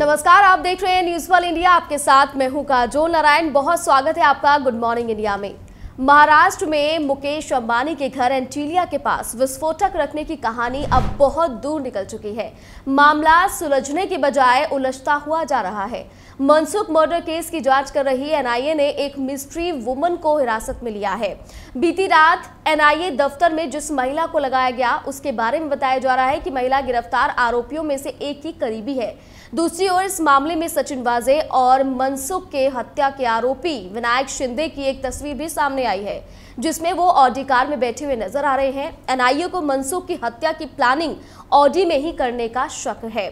नमस्कार आप देख रहे हैं न्यूज वन इंडिया आपके साथ मैं हूं काजोल नारायण बहुत स्वागत है आपका गुड मॉर्निंग इंडिया में महाराष्ट्र में मुकेश अंबानी के घर एंटीलिया के पास विस्फोटक रखने की कहानी अब बहुत दूर निकल चुकी है मामला सुलझने के बजाय उलझता हुआ जा रहा है मनसुख मर्डर केस की जांच कर रही एनआईए ने एक मिस्ट्री वुमन को हिरासत में लिया है बीती रात एनआईए दफ्तर में जिस महिला को लगाया गया उसके बारे में बताया जा रहा है कि महिला गिरफ्तार आरोपियों में से एक ही करीबी है दूसरी ओर इस मामले में सचिन वाजे और मनसुख के हत्या के आरोपी विनायक शिंदे की एक तस्वीर भी सामने आई है जिसमें वो ऑडी कार में बैठे हुए नजर आ रहे हैं एनआईए को मनसुख की हत्या की प्लानिंग ऑडी में ही करने का शक है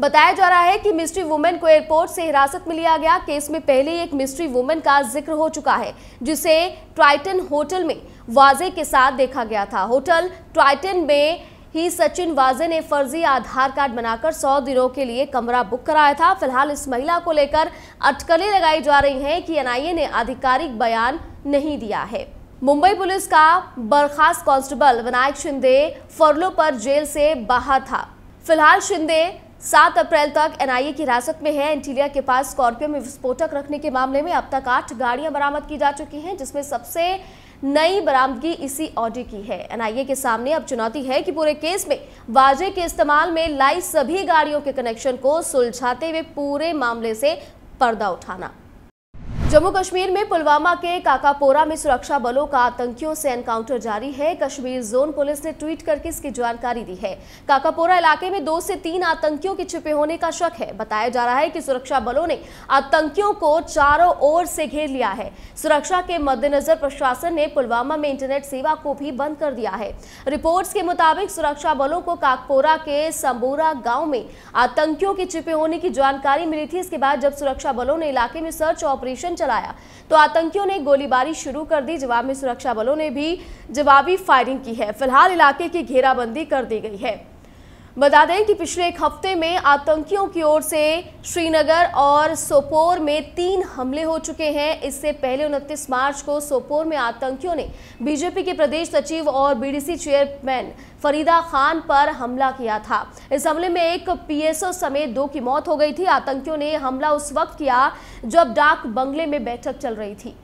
बताया जा रहा है कि मिस्ट्री वुमेन को एयरपोर्ट से हिरासत में लिया गया केस में पहले ही एक मिस्ट्री वुमेन का जिक्र हो चुका है जिसे ट्राइटन होटल में वाजे के साथ देखा गया था होटल ट्राइटन में ही सचिन वाजे ने फर्जी आधार कार्ड बनाकर 100 दिनों के लिए कमरा बुक कराया था फिलहाल इस महिला को लेकर अटकलें लगाई जा रही हैं कि एनआईए ने आधिकारिक बयान नहीं दिया है मुंबई पुलिस का बर्खास्त कांस्टेबल विनायक शिंदे फरलो पर जेल से बाहर था फिलहाल शिंदे 7 अप्रैल तक एनआईए की हिरासत में है इंटीरिया के पास स्कॉर्पियो में विस्फोटक रखने के मामले में अब तक आठ गाड़ियां बरामद की जा चुकी हैं जिसमें सबसे नई बरामदगी इसी ऑडी की है एनआईए के सामने अब चुनौती है कि पूरे केस में वाजे के इस्तेमाल में लाई सभी गाड़ियों के कनेक्शन को सुलझाते हुए पूरे मामले से पर्दा उठाना जम्मू कश्मीर में पुलवामा के काकापोरा में सुरक्षा बलों का आतंकियों से एनकाउंटर जारी है कश्मीर जोन पुलिस ने ट्वीट करके इसकी जानकारी दी है काकापोरा इलाके में दो से तीन आतंकियों के छिपे होने का शक है बताया जा रहा है कि सुरक्षा बलों ने आतंकियों को चारों ओर से घेर लिया है सुरक्षा के मद्देनजर प्रशासन ने पुलवामा में इंटरनेट सेवा को भी बंद कर दिया है रिपोर्ट के मुताबिक सुरक्षा बलों को काकपोरा के संबूरा गाँव में आतंकियों के छिपे होने की जानकारी मिली थी इसके बाद जब सुरक्षा बलों ने इलाके में सर्च ऑपरेशन चलाया तो आतंकियों ने गोलीबारी शुरू कर दी जवाब में सुरक्षा बलों ने भी जवाबी फायरिंग की है फिलहाल इलाके की घेराबंदी कर दी गई है बता दें कि पिछले एक हफ्ते में आतंकियों की ओर से श्रीनगर और सोपोर में तीन हमले हो चुके हैं इससे पहले उनतीस मार्च को सोपोर में आतंकियों ने बीजेपी के प्रदेश सचिव और बीडीसी चेयरमैन फरीदा खान पर हमला किया था इस हमले में एक पीएसओ समेत दो की मौत हो गई थी आतंकियों ने हमला उस वक्त किया जब डाक बंगले में बैठक चल रही थी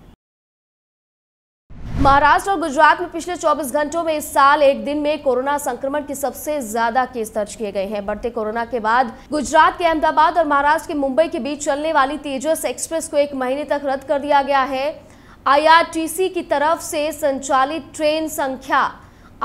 महाराष्ट्र और गुजरात में पिछले 24 घंटों में इस साल एक दिन में कोरोना संक्रमण के सबसे ज्यादा केस दर्ज किए गए हैं बढ़ते कोरोना के बाद गुजरात के अहमदाबाद और महाराष्ट्र के मुंबई के बीच चलने वाली तेजस एक्सप्रेस को एक महीने तक रद्द कर दिया गया है आईआरटीसी की तरफ से संचालित ट्रेन संख्या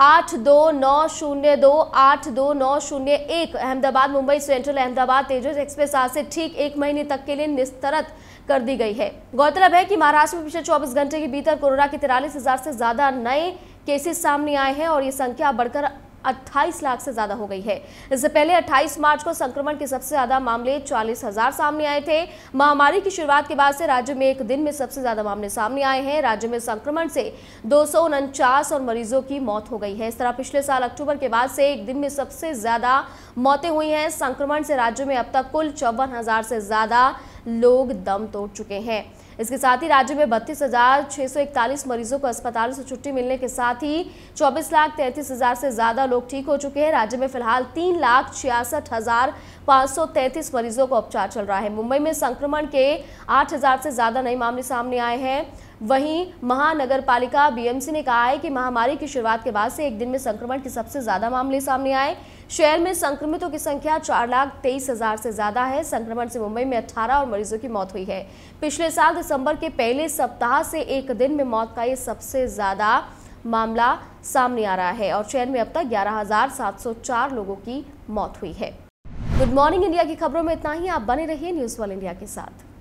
आठ दो नौ शून्य दो आठ दो नौ शून्य एक अहमदाबाद मुंबई सेंट्रल अहमदाबाद तेजस एक्सप्रेस आज से ठीक एक महीने तक के लिए निस्तरत कर दी गई है गौरतलब है कि महाराष्ट्र में पिछले 24 घंटे के भीतर कोरोना के तिरालीस हजार से ज्यादा नए केसेस सामने आए हैं और ये संख्या बढ़कर 28 लाख से ज्यादा हो गई है इससे पहले 28 मार्च को संक्रमण के सबसे ज्यादा मामले चालीस हजार सामने आए थे महामारी की शुरुआत के बाद से राज्य में एक दिन में सबसे ज्यादा मामले सामने आए हैं राज्य में संक्रमण से दो और मरीजों की मौत हो गई है इस तरह पिछले साल अक्टूबर के बाद से एक दिन में सबसे ज्यादा मौतें हुई हैं संक्रमण से राज्य में अब तक कुल चौवन से ज्यादा लोग दम तोड़ चुके हैं इसके साथ ही राज्य में बत्तीस मरीजों को अस्पतालों से छुट्टी मिलने के साथ ही चौबीस लाख तैंतीस हजार से ज्यादा लोग ठीक हो चुके हैं राज्य में फिलहाल तीन लाख छियासठ हजार पाँच सौ तैंतीस मरीजों का उपचार चल रहा है मुंबई में संक्रमण के आठ हजार से ज्यादा नए मामले सामने आए हैं वहीं महानगर पालिका बीएमसी ने कहा है कि महामारी की शुरुआत के बाद से एक दिन में संक्रमण के सबसे ज्यादा मामले सामने आए शहर में संक्रमितों की संख्या चार लाख तेईस हजार से ज्यादा है संक्रमण से मुंबई में अठारह और मरीजों की मौत हुई है पिछले साल दिसंबर के पहले सप्ताह से एक दिन में मौत का ये सबसे ज्यादा मामला सामने आ रहा है और शहर में अब तक ग्यारह लोगों की मौत हुई है गुड मॉर्निंग इंडिया की खबरों में इतना ही आप बने रहिए न्यूज वन इंडिया के साथ